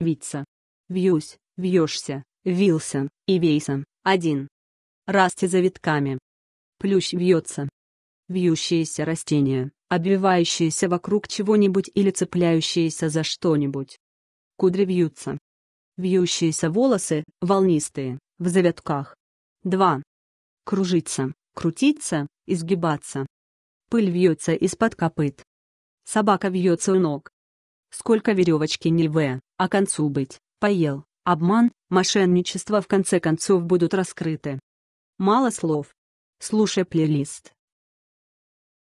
Виться. Вьюсь, вьешься, вился и вейся. Один. Расти за завитками. Плющ вьется. Вьющиеся растения, обвивающиеся вокруг чего-нибудь или цепляющиеся за что-нибудь. Кудри вьются. Вьющиеся волосы, волнистые, в завитках. 2. Кружиться, крутиться, изгибаться. Пыль вьется из-под копыт. Собака вьется у ног. Сколько веревочки не льве, а концу быть, поел, обман, мошенничество в конце концов будут раскрыты. Мало слов. Слушай плейлист.